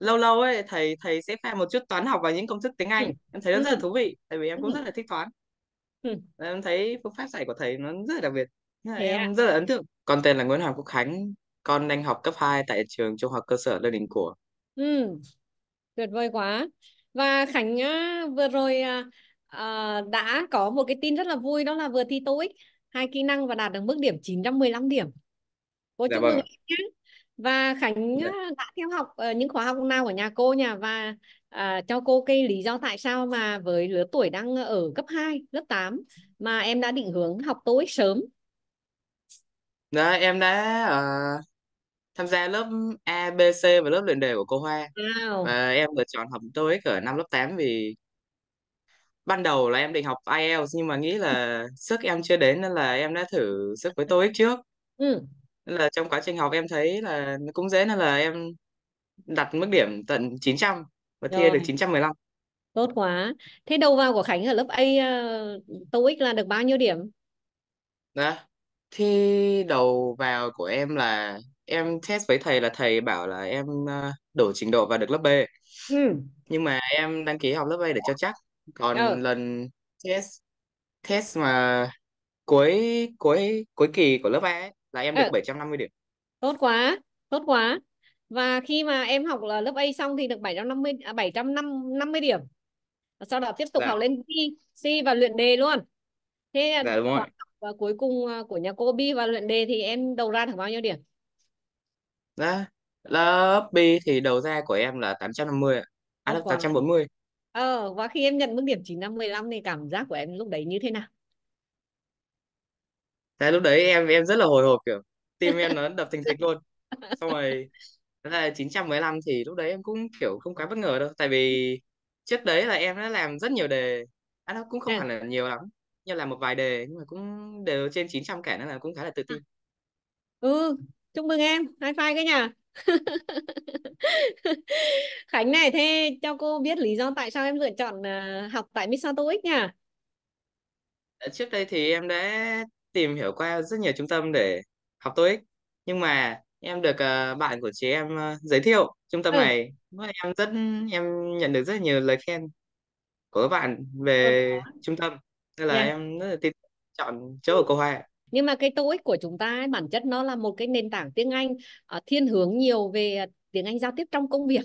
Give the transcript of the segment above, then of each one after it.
lâu lâu ấy thầy thầy sẽ pha một chút toán học vào những công thức tiếng Anh ừ. em thấy nó rất là ừ. thú vị tại vì em cũng ừ. rất là thích toán ừ. em thấy phương pháp dạy của thầy nó rất là đặc biệt Thế em rất là ấn tượng con tên là Nguyễn Hoàng Quốc Khánh con đang học cấp 2 tại trường trung học cơ sở Lê Đình Của ừ. tuyệt vời quá và Khánh vừa rồi à, à, đã có một cái tin rất là vui đó là vừa thi TOEIC hai kỹ năng và đạt được mức điểm 915 điểm cô dạ chúc vâng. mừng nhé và Khánh dạ. à, đã theo học ờ, những khóa học nào của nhà cô nhỉ và uh, cho cô cái lý do tại sao mà với lứa tuổi đang ở cấp 2, lớp 8 mà em đã định hướng học TOEIC sớm đó, dạ, em đã uh, tham gia lớp A, B, C và lớp luyện đề của cô Hoa. Wow. Và em lựa chọn học TOEIC ở năm lớp 8 vì ban đầu là em định học IELTS nhưng mà nghĩ là sức em chưa đến nên là em đã thử sức với TOEIC trước. Ừ là trong quá trình học em thấy là nó cũng dễ nên là em đặt mức điểm tận 900 và thi được 915. Tốt quá. Thế đầu vào của Khánh ở lớp A uh, ờ, TOEIC là được bao nhiêu điểm? Đó. Thi đầu vào của em là em test với thầy là thầy bảo là em ờ, đủ trình độ và được lớp B. Ừ. Nhưng mà em đăng ký học lớp A để cho chắc. Còn Ừ. lần test test mà cuối cuối cuối kỳ của lớp A ấy, là em được à, ờ. 750 điểm tốt quá tốt quá và khi mà em học là lớp A xong thì được 750 à, 750 điểm và sau đó tiếp tục dạ. học lên C, C và luyện đề luôn thế dạ, đúng rồi. và cuối cùng à, của nhà cô Bi và luyện đề thì em đầu ra được bao nhiêu điểm dạ lớp B thì đầu ra của em là 850 ạ à, lớp 840 Ờ, và khi em nhận mức điểm năm 955 thì cảm giác của em lúc đấy như thế nào? thế lúc đấy em em rất là hồi hộp kiểu tim em nó đập thình thịch luôn xong rồi thế là 915 thì lúc đấy em cũng kiểu không quá bất ngờ đâu tại vì trước đấy là em đã làm rất nhiều đề à, nó cũng không ừ. hẳn là nhiều lắm nhưng làm một vài đề nhưng mà cũng đều trên 900 cả nên là cũng khá là tự à. tin ừ chúc mừng em high five cái nhà Khánh này thế cho cô biết lý do tại sao em lựa chọn à, học tại Missao TOEIC nha trước đây thì em đã tìm hiểu qua rất nhiều trung tâm để học TOEIC nhưng mà em được uh, bạn của chị em uh, giới thiệu trung tâm ừ. này em rất em nhận được rất nhiều lời khen của các bạn về ừ. trung tâm nên là yeah. Dạ. em rất là tin chọn chỗ ở cô Hoa nhưng mà cái TOEIC của chúng ta ấy, bản chất nó là một cái nền tảng tiếng Anh uh, thiên hướng nhiều về tiếng Anh giao tiếp trong công việc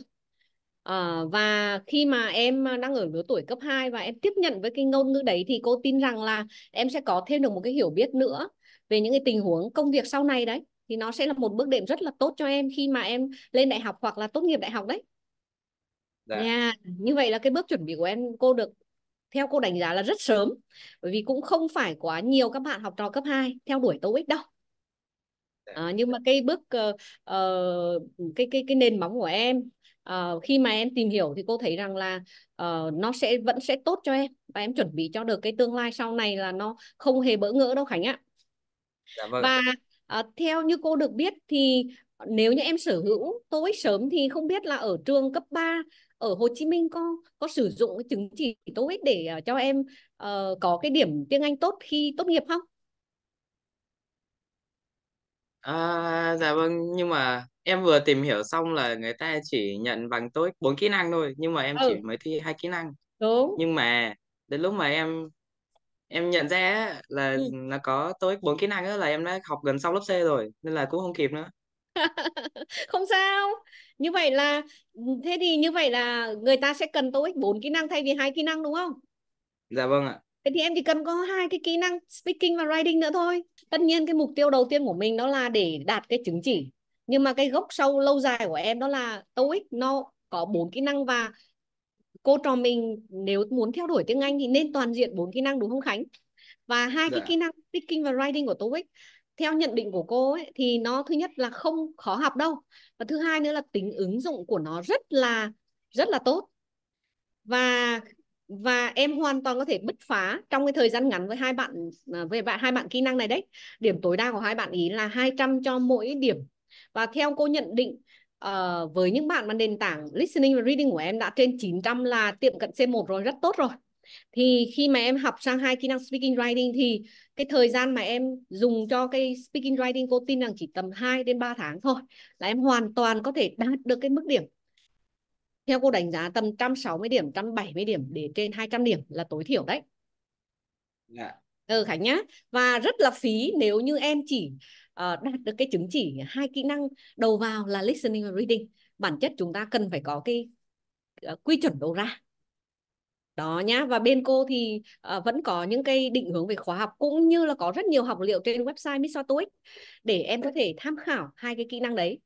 Uh, và khi mà em ờ, đang ở lứa tuổi cấp 2 và em tiếp nhận với cái ngôn ngữ đấy thì cô tin rằng là em sẽ có thêm được một cái hiểu biết nữa về những cái tình huống công việc sau này đấy thì nó sẽ là một bước đệm rất là tốt cho em khi mà em lên đại học hoặc là tốt nghiệp đại học đấy. Dạ. Yeah. Như vậy là cái bước chuẩn bị của em cô được theo cô đánh giá là rất sớm bởi vì cũng không phải quá nhiều các bạn học trò cấp 2 theo đuổi ích đâu. À, nhưng mà cái bước uh, uh, cái cái cái nền móng của em uh, khi mà em tìm hiểu thì cô thấy rằng là uh, nó sẽ vẫn sẽ tốt cho em và em chuẩn bị cho được cái tương lai sau này là nó không hề bỡ ngỡ đâu Khánh ạ. Dạ vâng. Và uh, theo như cô được biết thì nếu như em sở hữu tối sớm thì không biết là ở trường cấp 3 ở Hồ Chí Minh có có sử dụng cái chứng chỉ TOEIC để uh, cho em uh, có cái điểm tiếng Anh tốt khi tốt nghiệp không? À, dạ vâng nhưng mà em vừa tìm hiểu xong là người ta chỉ nhận bằng tối bốn kỹ năng thôi nhưng mà em chỉ ừ. mới thi hai kỹ năng đúng nhưng mà đến lúc mà em em nhận ra á, là ừ. nó có tối bốn kỹ năng là em đã học gần xong lớp C rồi nên là cũng không kịp nữa không sao như vậy là thế thì như vậy là người ta sẽ cần tối bốn kỹ năng thay vì hai kỹ năng đúng không dạ vâng ạ Thế thì em chỉ cần có hai cái kỹ năng speaking và writing nữa thôi. Tất nhiên cái mục tiêu đầu tiên của mình đó là để đạt cái chứng chỉ nhưng mà cái gốc sâu lâu dài của em đó là TOEIC nó có bốn kỹ năng và cô trò mình nếu muốn theo đuổi tiếng Anh thì nên toàn diện bốn kỹ năng đúng không Khánh và hai dạ. cái kỹ năng speaking và writing của TOEIC theo nhận định của cô ấy, thì nó thứ nhất là không khó học đâu và thứ hai nữa là tính ứng dụng của nó rất là rất là tốt và và em hoàn toàn có thể bứt phá trong cái thời gian ngắn với hai bạn à, với bạn hai bạn kỹ năng này đấy điểm tối đa của hai bạn ý là 200 cho mỗi điểm và theo cô nhận định uh, với những bạn mà nền tảng listening và reading của em đã trên 900 là tiệm cận C1 rồi rất tốt rồi thì khi mà em học sang hai kỹ năng speaking writing thì cái thời gian mà em dùng cho cái speaking writing cô tin rằng chỉ tầm 2 đến 3 tháng thôi là em hoàn toàn có thể đạt được cái mức điểm theo cô đánh giá tầm 160 điểm, 170 điểm để trên 200 điểm là tối thiểu đấy. Dạ. Yeah. Ừ Khánh nhá. Và rất là phí nếu như em chỉ Ờ, đạt được cái chứng chỉ hai kỹ năng đầu vào là listening và reading bản chất chúng ta cần phải có cái ờ, quy chuẩn đầu ra đó nhá và bên cô thì ờ, vẫn có những cái định hướng về khóa học cũng như là có rất nhiều học liệu trên website Missa TOEIC để em có thể tham khảo hai cái kỹ năng đấy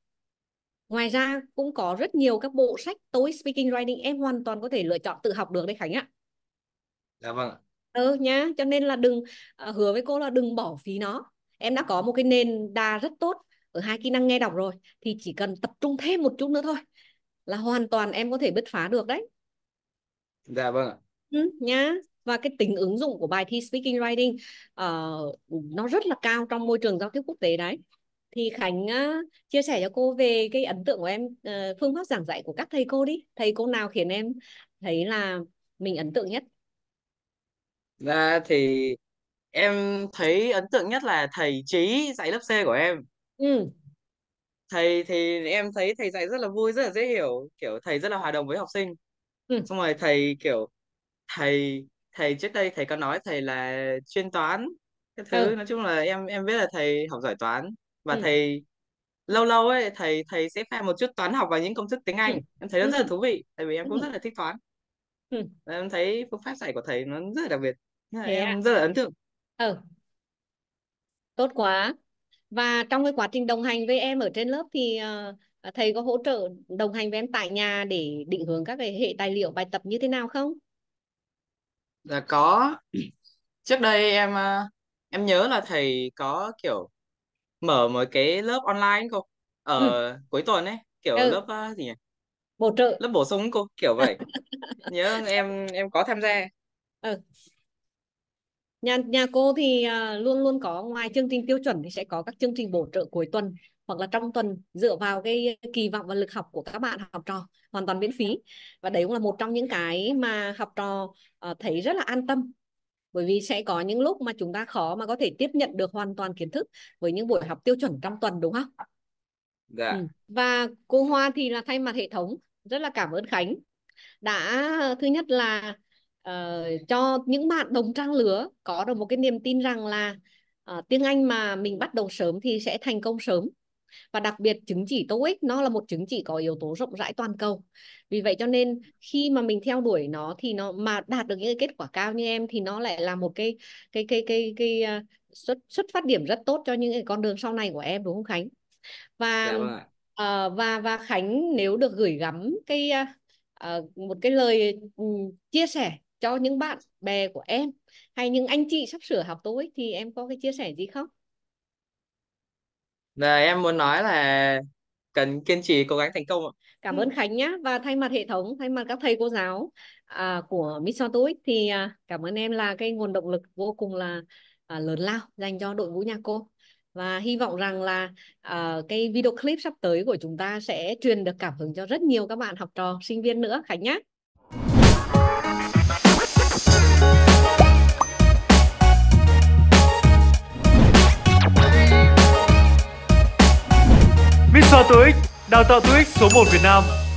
ngoài ra cũng có rất nhiều các bộ sách TOEIC Speaking Writing em hoàn toàn có thể lựa chọn tự học được đấy Khánh ạ dạ vâng ạ ừ nhá cho nên là đừng hứa với cô là đừng bỏ phí nó em đã có một cái nền đa rất tốt ở hai kỹ năng nghe đọc rồi thì chỉ cần tập trung thêm một chút nữa thôi là hoàn toàn em có thể bứt phá được đấy dạ vâng ạ ừ, nhá và cái tính ứng dụng của bài thi speaking writing uh, nó rất là cao trong môi trường giao tiếp quốc tế đấy thì Khánh uh, chia sẻ cho cô về cái ấn tượng của em uh, phương pháp giảng dạy của các thầy cô đi thầy cô nào khiến em thấy là mình ấn tượng nhất ra dạ, thì em thấy ấn tượng nhất là thầy Trí dạy lớp C của em Ừ. thầy thì em thấy thầy dạy rất là vui rất là dễ hiểu kiểu thầy rất là hòa đồng với học sinh Ừ. xong rồi thầy kiểu thầy thầy trước đây thầy có nói thầy là chuyên toán cái Ừ. nói chung là em em biết là thầy học giỏi toán và Ừ. thầy lâu lâu ấy thầy thầy sẽ pha một chút toán học vào những công thức tiếng Anh ừ. em thấy nó rất là ừ. thú vị tại vì em cũng ừ. rất là thích toán em thấy phương pháp dạy của thầy nó rất là đặc biệt em rất là ấn tượng ừ tốt quá và trong cái quá trình đồng hành với em ở trên lớp thì uh, thầy có hỗ trợ đồng hành với em tại nhà để định hướng các cái hệ tài liệu bài tập như thế nào không là dạ, có trước đây em ờ, em nhớ là thầy có kiểu mở một cái lớp online không ở ừ. cuối tuần ấy kiểu ừ. lớp uh, gì nhỉ bổ trợ lớp bổ sung cô kiểu vậy nhớ em em có tham gia ừ nhà nhà cô thì à, luôn luôn có ngoài chương trình tiêu chuẩn thì sẽ có các chương trình bổ trợ cuối tuần hoặc là trong tuần dựa vào cái kỳ vọng và lực học của các bạn học trò hoàn toàn miễn phí và đấy cũng là một trong những cái mà học trò uh, thấy rất là an tâm bởi vì sẽ có những lúc mà chúng ta khó mà có thể tiếp nhận được hoàn toàn kiến thức với những buổi học tiêu chuẩn trong tuần đúng không? Dạ. Ừ. Và cô Hoa thì là thay mặt hệ thống rất là cảm ơn Khánh đã thứ nhất là uh, cho những bạn đồng trang lứa có được một cái niềm tin rằng là uh, tiếng Anh mà mình bắt đầu sớm thì sẽ thành công sớm và đặc biệt chứng chỉ TOEIC nó là một chứng chỉ có yếu tố rộng rãi toàn cầu vì vậy cho nên khi mà mình theo đuổi nó thì nó mà đạt được những cái kết quả cao như em thì nó lại là một cái cái cái cái cái, cái ờ, xuất xuất phát điểm rất tốt cho những cái con đường sau này của em đúng không Khánh và uh, và và Khánh nếu được gửi gắm cái uh, một cái lời ừ, chia sẻ cho những bạn bè của em hay những anh chị sắp sửa học tối thì em có cái chia sẻ gì không? Nè dạ, em muốn nói là cần kiên trì cố gắng thành công ạ. Cảm ơn Khánh nhé và thay mặt hệ thống, thay mặt các thầy cô giáo à, của Mission Tối thì à, cảm ơn em là cái nguồn động lực vô cùng là à, lớn lao dành cho đội ngũ nhà cô và hy vọng rằng là uh, cái video clip sắp tới của chúng ta sẽ truyền được cảm hứng cho rất nhiều các bạn học trò sinh viên nữa Khánh nhé Sở TOEIC, đào tạo TOEIC số 1 Việt Nam